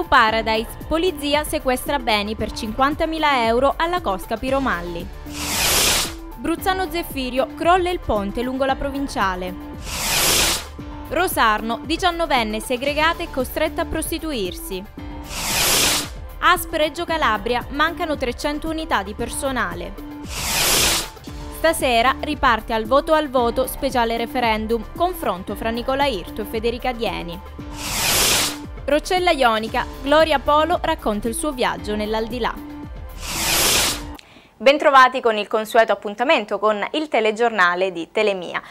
Blue Paradise, polizia sequestra beni per 50.000 euro alla Cosca Piromalli. Bruzzano Zeffirio, crolla il ponte lungo la provinciale. Rosarno, 19enne segregata e costretta a prostituirsi. Aspreggio Calabria mancano 300 unità di personale. Stasera riparte al voto al voto speciale referendum confronto fra Nicola Irto e Federica Dieni. Rocella Ionica, Gloria Polo racconta il suo viaggio nell'aldilà. Bentrovati con il consueto appuntamento con il telegiornale di Telemia.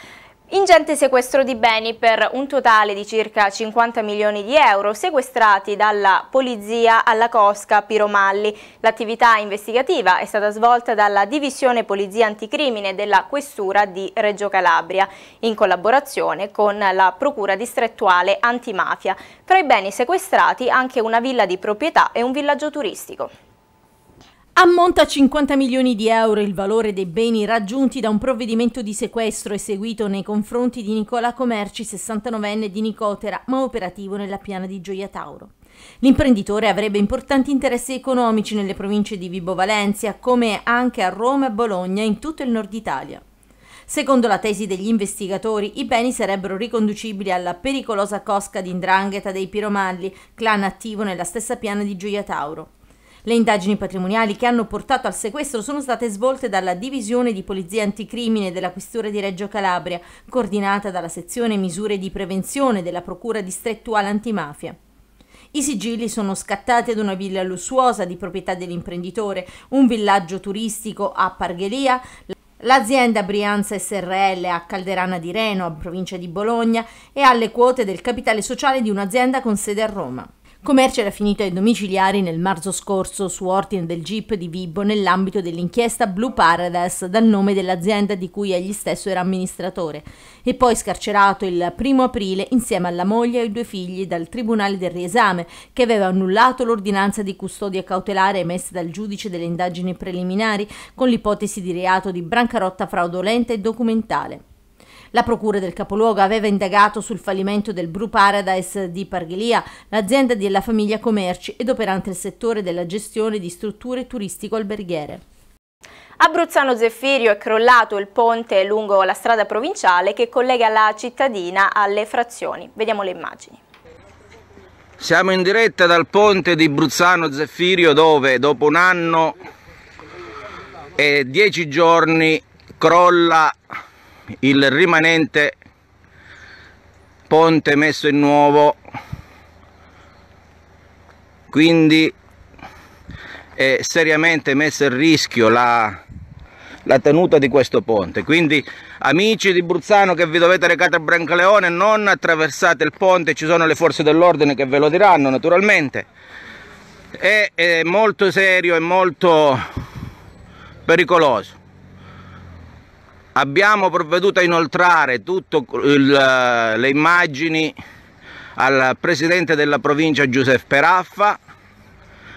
Ingente sequestro di beni per un totale di circa 50 milioni di euro sequestrati dalla Polizia alla Cosca Piromalli. L'attività investigativa è stata svolta dalla Divisione Polizia Anticrimine della Questura di Reggio Calabria in collaborazione con la Procura distrettuale Antimafia. Tra i beni sequestrati anche una villa di proprietà e un villaggio turistico. Ammonta a 50 milioni di euro il valore dei beni raggiunti da un provvedimento di sequestro eseguito nei confronti di Nicola Comerci, 69enne di Nicotera, ma operativo nella piana di Gioia Tauro. L'imprenditore avrebbe importanti interessi economici nelle province di Vibo Valencia, come anche a Roma e Bologna e in tutto il nord Italia. Secondo la tesi degli investigatori, i beni sarebbero riconducibili alla pericolosa cosca di Ndrangheta dei Piromalli, clan attivo nella stessa piana di Gioia Tauro. Le indagini patrimoniali che hanno portato al sequestro sono state svolte dalla Divisione di Polizia Anticrimine della Questura di Reggio Calabria, coordinata dalla sezione Misure di Prevenzione della Procura Distrettuale Antimafia. I sigilli sono scattati ad una villa lussuosa di proprietà dell'imprenditore, un villaggio turistico a Parghelia, L'azienda Brianza SRL a Calderana di Reno, a provincia di Bologna, e alle quote del capitale sociale di un'azienda con sede a Roma. Commercio era finito ai domiciliari nel marzo scorso su ordine del Jeep di Vibo nell'ambito dell'inchiesta Blue Paradise dal nome dell'azienda di cui egli stesso era amministratore e poi scarcerato il primo aprile insieme alla moglie e ai due figli dal Tribunale del Riesame che aveva annullato l'ordinanza di custodia cautelare emessa dal giudice delle indagini preliminari con l'ipotesi di reato di brancarotta fraudolenta e documentale. La procura del capoluogo aveva indagato sul fallimento del Blue Paradise di Parghelia, l'azienda della famiglia Comerci ed operante nel settore della gestione di strutture turistico-alberghiere. Abruzzano Zeffirio è crollato il ponte lungo la strada provinciale che collega la cittadina alle frazioni. Vediamo le immagini. Siamo in diretta dal ponte di Bruzzano Zeffirio dove dopo un anno e dieci giorni crolla il rimanente ponte messo in nuovo quindi è seriamente messo in rischio la, la, tenuta di questo ponte quindi amici di Bruzzano che vi dovete recare a Brancaleone non attraversate il ponte ci sono le forze dell'ordine che ve lo diranno naturalmente è, è molto serio e molto pericoloso Abbiamo provveduto a inoltrare tutte eh, le immagini al presidente della provincia Giuseppe Peraffa,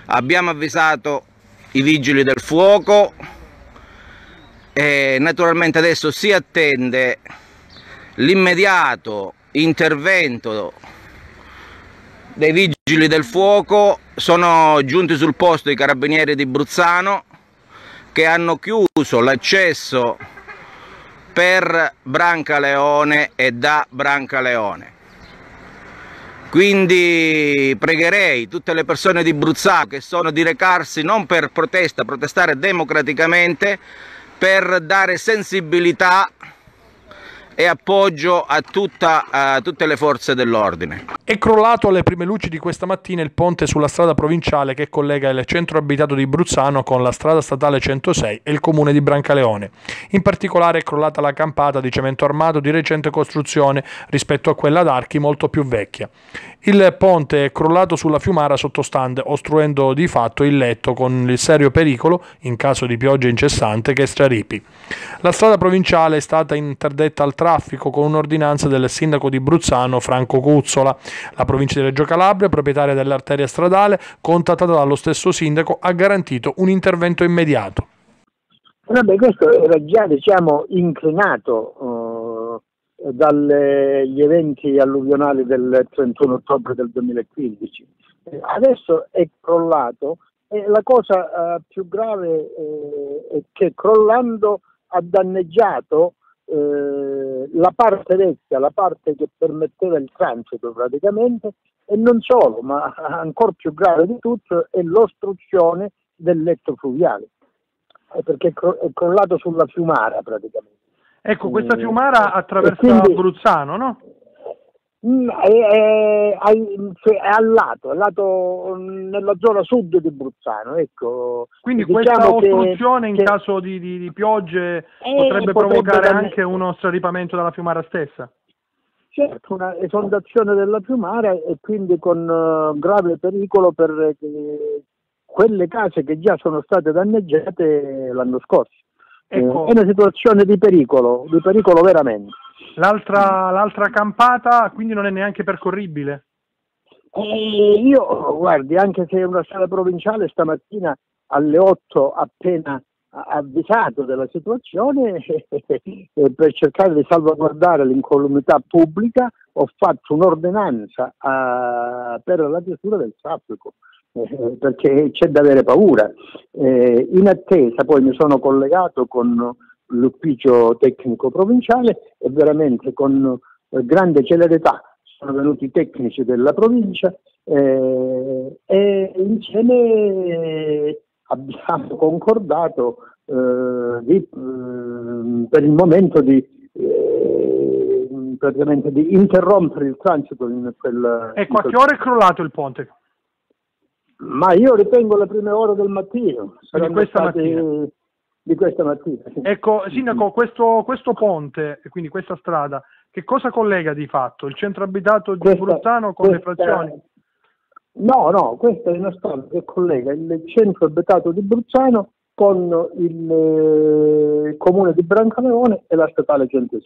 abbiamo avvisato i vigili del fuoco e naturalmente adesso si attende l'immediato intervento dei vigili del fuoco sono giunti sul posto i carabinieri di Bruzzano che hanno chiuso l'accesso per Brancaleone e da Brancaleone. Quindi pregherei tutte le persone di Bruzzato che sono di recarsi non per protesta, protestare democraticamente, per dare sensibilità e appoggio a, tutta, a tutte le forze dell'ordine. È crollato alle prime luci di questa mattina il ponte sulla strada provinciale che collega il centro abitato di Bruzzano con la strada statale 106 e il comune di Brancaleone. In particolare è crollata la campata di cemento armato di recente costruzione rispetto a quella d'archi molto più vecchia. Il ponte è crollato sulla fiumara sottostante, ostruendo di fatto il letto con il serio pericolo, in caso di pioggia incessante, che straripi. La strada provinciale è stata interdetta al traffico con un'ordinanza del sindaco di Bruzzano Franco Cuzzola. La provincia di Reggio Calabria, proprietaria dell'arteria stradale, contattata dallo stesso sindaco, ha garantito un intervento immediato. Vabbè, questo era già diciamo, inclinato eh, dagli eventi alluvionali del 31 ottobre del 2015. Adesso è crollato e la cosa eh, più grave eh, è che crollando ha danneggiato eh, la parte vecchia, la parte che permetteva il transito praticamente, e non solo, ma ancora più grave di tutto è l'ostruzione del letto fluviale, eh, perché è, è crollato sulla fiumara praticamente. Ecco, questa mm. fiumara attraversa quindi, Abruzzano, no? Mm, eh, eh, è, cioè, è, è, al lato, al lato mm, nella zona sud di Bruzzano. Ecco. Quindi diciamo questa ostruzione che, in che, caso di, di, di piogge eh, potrebbe, potrebbe, provocare potrebbe... anche uno straripamento della fiumara stessa? Certo, una esondazione della fiumara e quindi con uh, grave pericolo per uh, quelle case che già sono state danneggiate l'anno scorso. Ecco. Eh, è una situazione di pericolo, di pericolo veramente. L'altra, l'altra campata quindi non è neanche percorribile? Eh, io, guardi, anche se è una strada provinciale, stamattina alle 8 appena avvisato della situazione eh, per cercare di salvaguardare l'incolumità pubblica ho fatto un'ordinanza a, per la chiusura del traffico eh, perché c'è da avere paura eh, in attesa poi mi sono collegato con l'ufficio tecnico provinciale e veramente con eh, grande celerità sono venuti i tecnici della provincia eh, e insieme eh, abbiamo concordato eh, di, eh, per il momento di, di, interrompere il transito in quel... Ecco, a ora è crollato il ponte? Ma io ritengo le prime ore del mattino. Quindi questa mattina? di questa mattina. Ecco, Sindaco, questo, questo, ponte, quindi questa strada, che cosa collega di fatto il centro abitato di questa, Bruzzano con questa, le frazioni? No, no, questa è una strada che collega il centro abitato di Bruzzano con il, eh, comune di Brancaleone e la statale 106.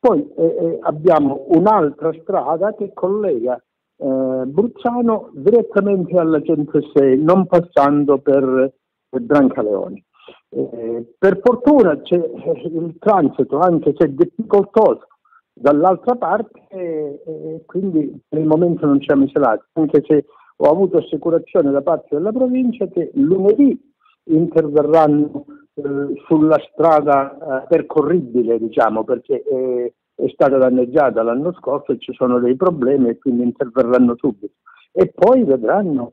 Poi eh, eh, abbiamo un'altra strada che collega eh, Bruzzano direttamente alla 106, non passando per eh, Brancaleone. Eh, per fortuna c'è il transito, anche se difficoltoso, dall'altra parte, eh, eh quindi per il momento non siamo isolati, anche se ho avuto assicurazione da parte della provincia che lunedì interverranno eh, sulla strada eh, percorribile, diciamo, perché è stata danneggiata l'anno scorso e ci sono dei problemi e quindi interverranno subito. E poi vedranno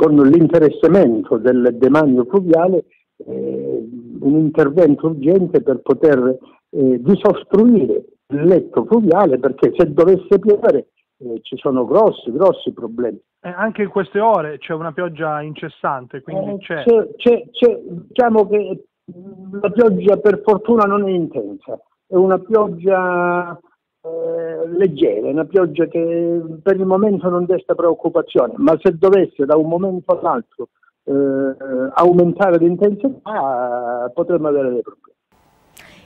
con l'interessamento del demanio pluviale eh, un intervento urgente per poter eh, disostruire il letto pluviale perché se dovesse piovere eh, ci sono grossi, grossi problemi. Eh, anche in queste ore c'è una pioggia incessante, quindi eh, c'è. C'è, c'è, c'è. Diciamo che la pioggia per fortuna non è intensa, è una pioggia eh, leggera, una pioggia che per il momento non desta preoccupazione, ma se dovesse da un momento all'altro eh, aumentare l'intensità potremmo avere dei problemi.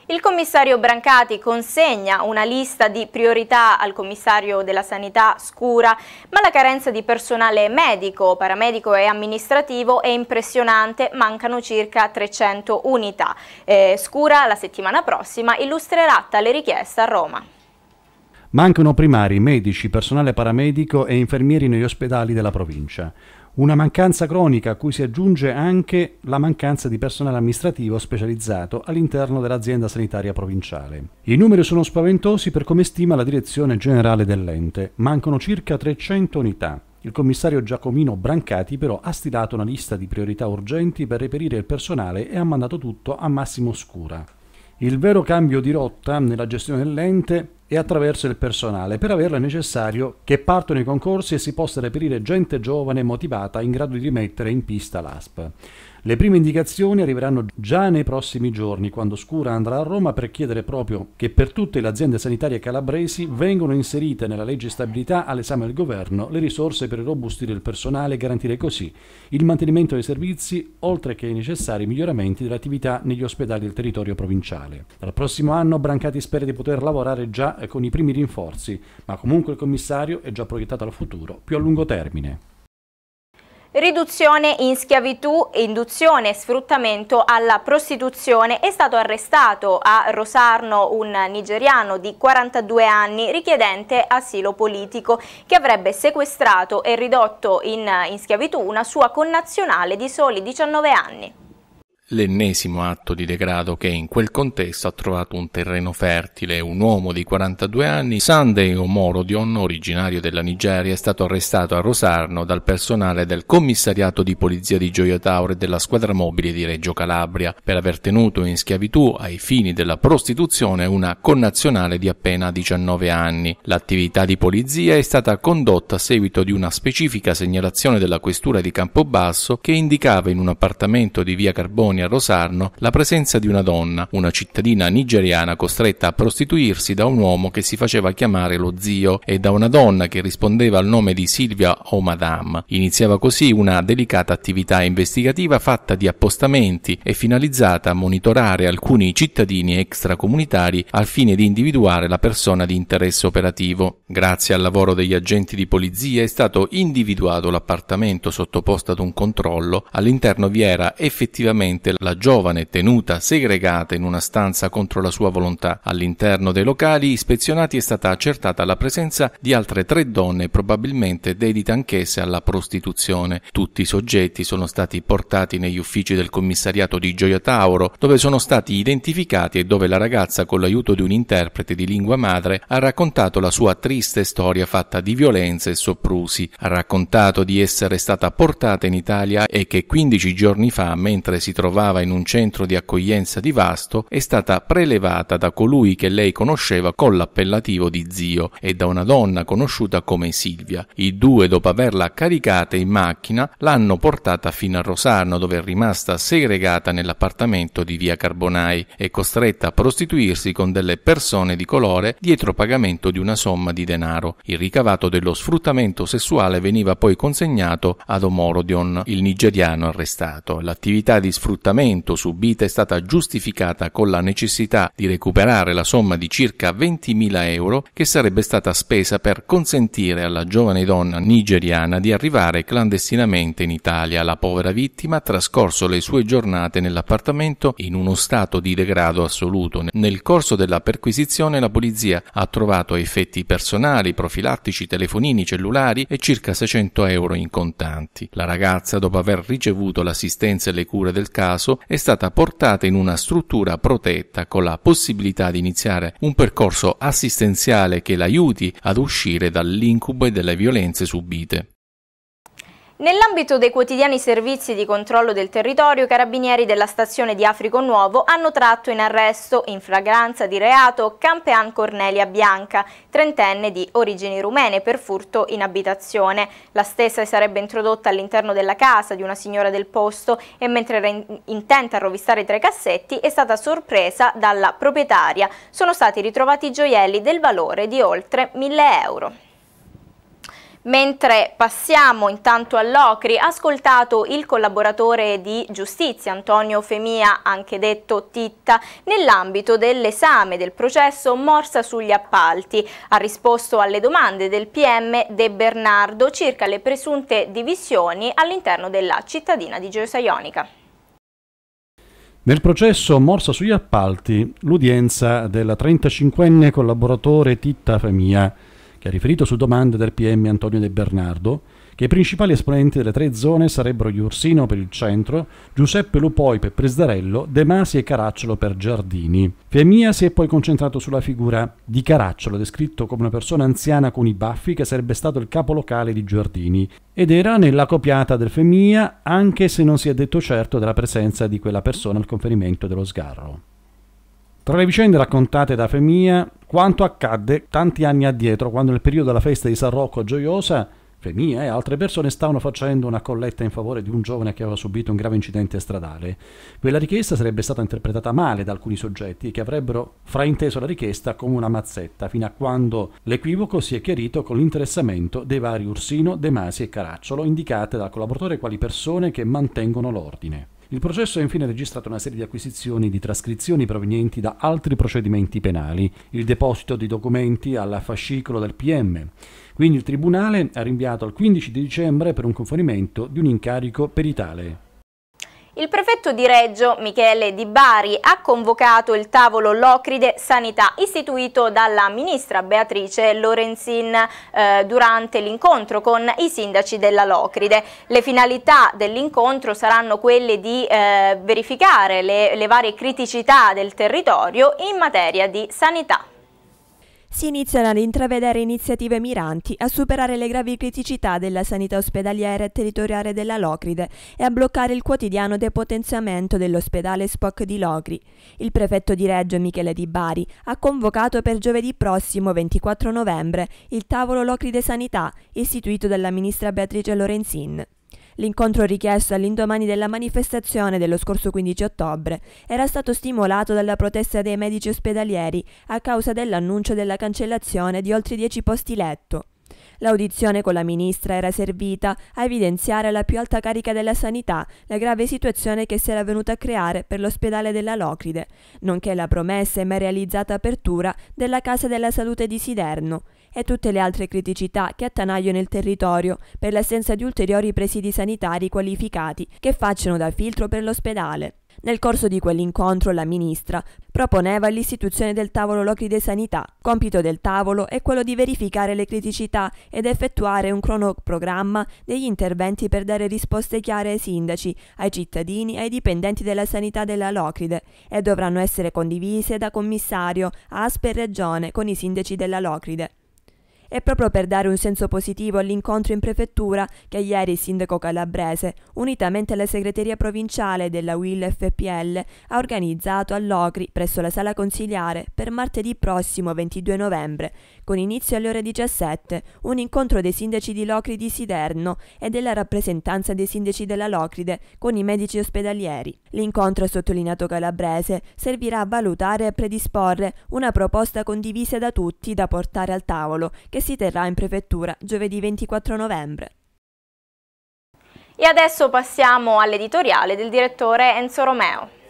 Il commissario Brancati consegna una lista di priorità al commissario della sanità Scura, ma la carenza di personale medico, paramedico e amministrativo è impressionante, mancano circa 300 unità. Eh, Scura la settimana prossima illustrerà tale richiesta a Roma. Mancano primari, medici, personale paramedico e infermieri negli ospedali della provincia. Una mancanza cronica a cui si aggiunge anche la mancanza di personale amministrativo specializzato all'interno dell'azienda sanitaria provinciale. I numeri sono spaventosi per come stima la direzione generale dell'ente. Mancano circa 300 unità. Il commissario Giacomino Brancati però ha stilato una lista di priorità urgenti per reperire il personale e ha mandato tutto a Massimo Scura. Il vero cambio di rotta nella gestione dell'ente è attraverso il personale. Per averlo è necessario che partano i concorsi e si possa reperire gente giovane e motivata in grado di rimettere in pista l'ASP. Le prime indicazioni arriveranno già nei prossimi giorni, quando Scura andrà a Roma per chiedere proprio che per tutte le aziende sanitarie calabresi vengano inserite nella legge stabilità all'esame del governo le risorse per irrobustire il personale e garantire così il mantenimento dei servizi, oltre che i necessari miglioramenti dell'attività negli ospedali del territorio provinciale. Dal prossimo anno Brancati spera di poter lavorare già con i primi rinforzi, ma comunque il commissario è già proiettato al futuro, più a lungo termine. Riduzione in schiavitù, induzione e sfruttamento alla prostituzione è stato arrestato a Rosarno un nigeriano di 42 anni richiedente asilo politico che avrebbe sequestrato e ridotto in, in schiavitù una sua connazionale di soli 19 anni l'ennesimo atto di degrado che in quel contesto ha trovato un terreno fertile. Un uomo di 42 anni, Sunday Omorodion, originario della Nigeria, è stato arrestato a Rosarno dal personale del commissariato di polizia di Gioia Tauro e della squadra mobile di Reggio Calabria per aver tenuto in schiavitù ai fini della prostituzione una connazionale di appena 19 anni. L'attività di polizia è stata condotta a seguito di una specifica segnalazione della questura di Campobasso che indicava in un appartamento di via Carboni a Rosarno la presenza di una donna, una cittadina nigeriana costretta a prostituirsi da un uomo che si faceva chiamare lo zio e da una donna che rispondeva al nome di Silvia o Madame. Iniziava così una delicata attività investigativa fatta di appostamenti e finalizzata a monitorare alcuni cittadini extracomunitari al fine di individuare la persona di interesse operativo. Grazie al lavoro degli agenti di polizia è stato individuato l'appartamento sottoposto ad un controllo, all'interno vi era effettivamente nuovamente la giovane tenuta segregata in una stanza contro la sua volontà. All'interno dei locali ispezionati è stata accertata la presenza di altre tre donne probabilmente dedite anch'esse alla prostituzione. Tutti i soggetti sono stati portati negli uffici del commissariato di Gioia Tauro dove sono stati identificati e dove la ragazza con l'aiuto di un interprete di lingua madre ha raccontato la sua triste storia fatta di violenze e soprusi. Ha raccontato di essere stata portata in Italia e che 15 giorni fa, mentre si trovava trovava in un centro di accoglienza di Vasto, è stata prelevata da colui che lei conosceva con l'appellativo di zio e da una donna conosciuta come Silvia. I due, dopo averla caricata in macchina, l'hanno portata fino a Rosarno, dove è rimasta segregata nell'appartamento di via Carbonai e costretta a prostituirsi con delle persone di colore dietro pagamento di una somma di denaro. Il ricavato dello sfruttamento sessuale veniva poi consegnato ad Omorodion, il nigeriano arrestato. L'attività di sfruttamento sfruttamento subita è stata giustificata con la necessità di recuperare la somma di circa 20.000 euro che sarebbe stata spesa per consentire alla giovane donna nigeriana di arrivare clandestinamente in Italia. La povera vittima ha trascorso le sue giornate nell'appartamento in uno stato di degrado assoluto. Nel corso della perquisizione la polizia ha trovato effetti personali, profilattici, telefonini, cellulari e circa 600 euro in contanti. La ragazza, dopo aver ricevuto l'assistenza e le cure del caso, caso è stata portata in una struttura protetta con la possibilità di iniziare un percorso assistenziale che l'aiuti ad uscire dall'incubo e dalle violenze subite. Nell'ambito dei quotidiani servizi di controllo del territorio, i carabinieri della stazione di Africo Nuovo hanno tratto in arresto, in flagranza di reato, Campean Cornelia Bianca, trentenne di origini rumene per furto in abitazione. La stessa sarebbe introdotta all'interno della casa di una signora del posto e mentre era in intenta a rovistare tre cassetti è stata sorpresa dalla proprietaria. Sono stati ritrovati gioielli del valore di oltre 1000 euro. Mentre passiamo intanto all'Ocri, ascoltato il collaboratore di giustizia Antonio Femia, anche detto Titta, nell'ambito dell'esame del processo Morsa sugli appalti. Ha risposto alle domande del PM De Bernardo circa le presunte divisioni all'interno della cittadina di Giosa Ionica. Nel processo Morsa sugli appalti, l'udienza della 35enne collaboratore Titta Femia che ha riferito su domande del PM Antonio De Bernardo che i principali esponenti delle tre zone sarebbero Iursino per il centro, Giuseppe Lupoi per Presdarello, De Masi e Caracciolo per Giardini. Femia si è poi concentrato sulla figura di Caracciolo, descritto come una persona anziana con i baffi che sarebbe stato il capo locale di Giardini ed era nella copiata del Femia anche se non si è detto certo della presenza di quella persona al conferimento dello sgarro. Tra le vicende raccontate da Femia quanto accadde tanti anni addietro, quando nel periodo della festa di San Rocco Gioiosa, mia e altre persone stavano facendo una colletta in favore di un giovane che aveva subito un grave incidente stradale. Quella richiesta sarebbe stata interpretata male da alcuni soggetti che avrebbero frainteso la richiesta come una mazzetta, fino a quando l'equivoco si è chiarito con l'interessamento dei vari Ursino, De Masi e Caracciolo, indicate dal collaboratore quali persone che mantengono l'ordine. Il processo ha infine registrato una serie di acquisizioni di trascrizioni provenienti da altri procedimenti penali, il deposito di documenti al fascicolo del PM. Quindi il Tribunale ha rinviato al 15 di dicembre per un conferimento di un incarico peritale. Il prefetto di Reggio, Michele Di Bari, ha convocato il tavolo Locride Sanità istituito dalla ministra Beatrice Lorenzin eh, durante l'incontro con i sindaci della Locride. Le finalità dell'incontro saranno quelle di eh, verificare le, le varie criticità del territorio in materia di sanità si iniziano ad intravedere iniziative miranti a superare le gravi criticità della sanità ospedaliera e territoriale della Locride e a bloccare il quotidiano depotenziamento dell'ospedale Spock di Locri. Il prefetto di Reggio Michele Di Bari ha convocato per giovedì prossimo 24 novembre il tavolo Locride Sanità istituito dalla ministra Beatrice Lorenzin. L'incontro richiesto all'indomani della manifestazione dello scorso 15 ottobre era stato stimolato dalla protesta dei medici ospedalieri a causa dell'annuncio della cancellazione di oltre 10 posti letto. L'audizione con la ministra era servita a evidenziare alla più alta carica della sanità la grave situazione che si era venuta a creare per l'ospedale della Locride, nonché la promessa e mai realizzata apertura della Casa della Salute di Siderno, e tutte le altre criticità che attanagliano il territorio per l'assenza di ulteriori presidi sanitari qualificati che facciano da filtro per l'ospedale. Nel corso di quell'incontro la ministra proponeva l'istituzione del tavolo Locride Sanità. Compito del tavolo è quello di verificare le criticità ed effettuare un cronoprogramma degli interventi per dare risposte chiare ai sindaci, ai cittadini e ai dipendenti della sanità della Locride e dovranno essere condivise da commissario, ASPE e Regione con i sindaci della Locride. È proprio per dare un senso positivo all'incontro in prefettura che ieri il sindaco calabrese, unitamente alla segreteria provinciale della UIL FPL, ha organizzato a Locri, presso la sala consiliare, per martedì prossimo 22 novembre, con inizio alle ore 17, un incontro dei sindaci di Locri di Siderno e della rappresentanza dei sindaci della Locride con i medici ospedalieri. L'incontro, sottolineato calabrese, servirà a valutare e predisporre una proposta condivisa da tutti da portare al tavolo, che si terrà in prefettura giovedì 24 novembre. E adesso passiamo all'editoriale del direttore Enzo Romeo.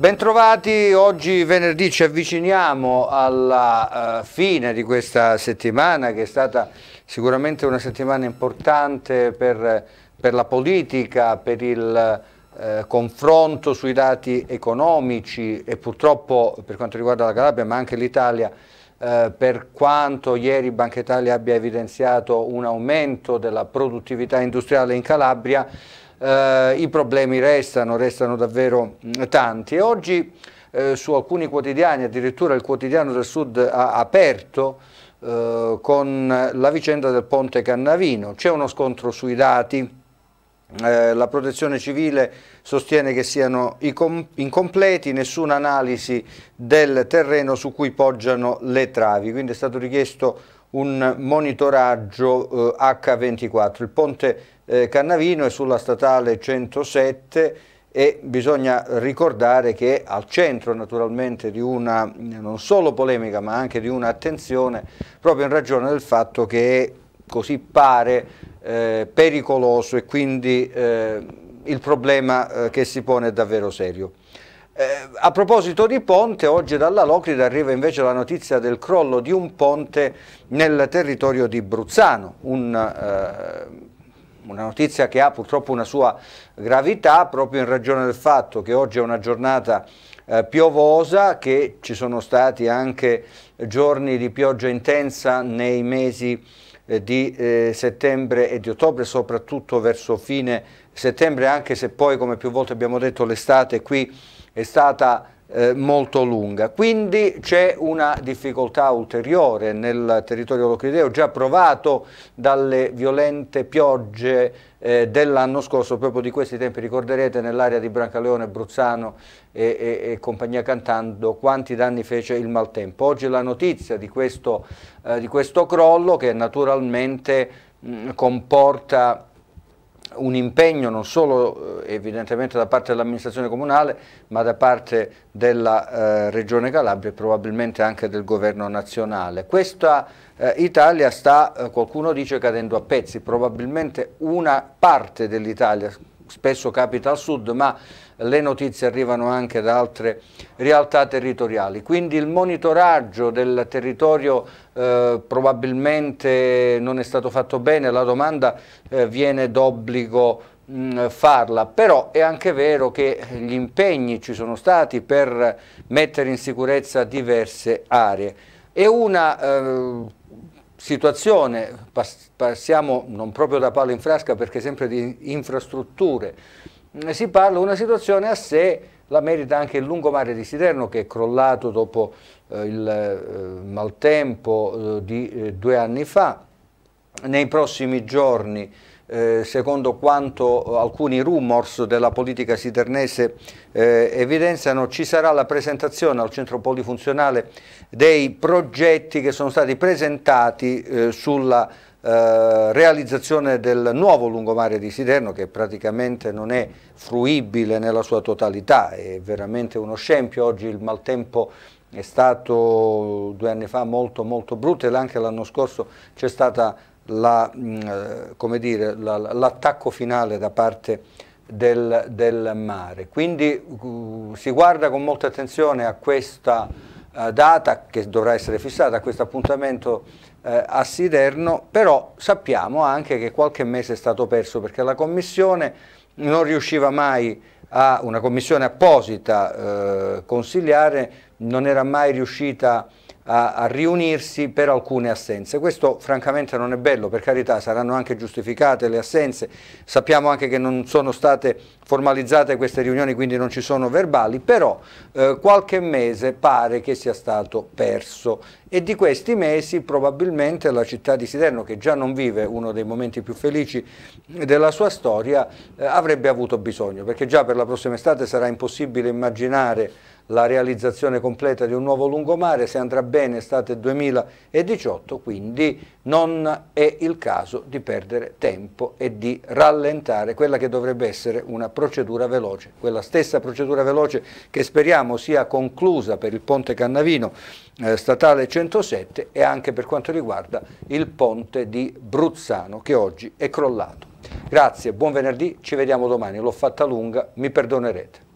Bentrovati, oggi venerdì ci avviciniamo alla uh, fine di questa settimana che è stata sicuramente una settimana importante per, per la politica, per il eh, confronto sui dati economici e purtroppo per quanto riguarda la Calabria ma anche l'Italia eh, per quanto ieri Banca Italia abbia evidenziato un aumento della produttività industriale in Calabria eh, i problemi restano, restano davvero mm, tanti e oggi eh, su alcuni quotidiani, addirittura il quotidiano del Sud ha aperto eh, con la vicenda del ponte Cannavino, c'è uno scontro sui dati, eh, la protezione civile sostiene che siano incompleti, nessuna analisi del terreno su cui poggiano le travi, quindi è stato richiesto un monitoraggio H24. Eh, il ponte eh, Cannavino e sulla statale 107 e bisogna ricordare che al centro naturalmente di una non solo polemica ma anche di un'attenzione proprio in ragione del fatto che è così pare eh, pericoloso e quindi eh, il problema eh, che si pone è davvero serio. Eh, a proposito di ponte, oggi dalla Locrida arriva invece la notizia del crollo di un ponte nel territorio di Bruzzano, un eh, una notizia che ha purtroppo una sua gravità proprio in ragione del fatto che oggi è una giornata eh, piovosa, che ci sono stati anche giorni di pioggia intensa nei mesi eh, di eh, settembre e di ottobre, soprattutto verso fine settembre, anche se poi come più volte abbiamo detto l'estate qui è stata eh, molto lunga. Quindi c'è una difficoltà ulteriore nel territorio locrideo, già provato dalle violente piogge eh, dell'anno scorso, proprio di questi tempi ricorderete nell'area di Brancaleone, Bruzzano e, e, e, compagnia cantando quanti danni fece il maltempo. Oggi la notizia di questo, eh, di questo crollo che naturalmente mh, mm, comporta un impegno non solo eh, evidentemente da parte dell'amministrazione comunale ma da parte della eh, regione Calabria e probabilmente anche del governo nazionale. Questa eh, Italia sta, eh, qualcuno dice, cadendo a pezzi, probabilmente una parte dell'Italia, spesso capita al sud, ma le notizie arrivano anche da altre realtà territoriali. Quindi il monitoraggio del territorio eh, probabilmente non è stato fatto bene, la domanda eh, viene d'obbligo mm, farla, però è anche vero che gli impegni ci sono stati per mettere in sicurezza diverse aree e una eh, situazione, passiamo non proprio da palla in frasca perché sempre di infrastrutture, eh, si parla di una situazione a sé, la merita anche il lungomare di Siderno che è crollato dopo eh, il eh, maltempo eh, di eh, due anni fa, nei prossimi giorni eh, secondo quanto eh, alcuni rumors della politica sidernese eh, evidenziano, ci sarà la presentazione al centro polifunzionale dei progetti che sono stati presentati eh, sulla eh, realizzazione del nuovo lungomare di Siderno che praticamente non è fruibile nella sua totalità, è veramente uno scempio, oggi il maltempo è stato due anni fa molto molto brutto e anche l'anno scorso c'è stata Mm, eh, l'attacco la, finale da parte del, del mare. Quindi uh, si guarda con molta attenzione a questa uh, data che dovrà essere fissata, a questo appuntamento uh, a Siderno, però sappiamo anche che qualche mese è stato perso perché la Commissione non riusciva mai a una commissione apposita consigliare, non era mai riuscita a a, a, riunirsi per alcune assenze. Questo francamente non è bello, per carità saranno anche giustificate le assenze, sappiamo anche che non sono state formalizzate queste riunioni quindi non ci sono verbali, però eh, qualche mese pare che sia stato perso e di questi mesi probabilmente la città di Siderno, che già non vive uno dei momenti più felici della sua storia, eh, avrebbe avuto bisogno, perché già per la prossima estate sarà impossibile immaginare la realizzazione completa di un nuovo lungomare, se andrà bene estate 2018, quindi non è il caso di perdere tempo e di rallentare quella che dovrebbe essere una procedura veloce, quella stessa procedura veloce che speriamo sia conclusa per il ponte Cannavino eh, statale 107 e anche per quanto riguarda il ponte di Bruzzano che oggi è crollato. Grazie, buon venerdì, ci vediamo domani, l'ho fatta lunga, mi perdonerete.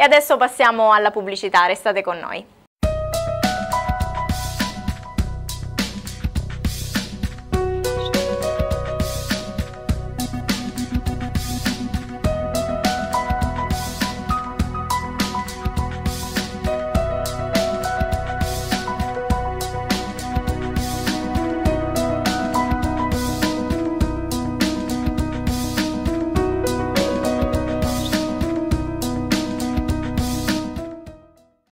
E adesso passiamo alla pubblicità, restate con noi.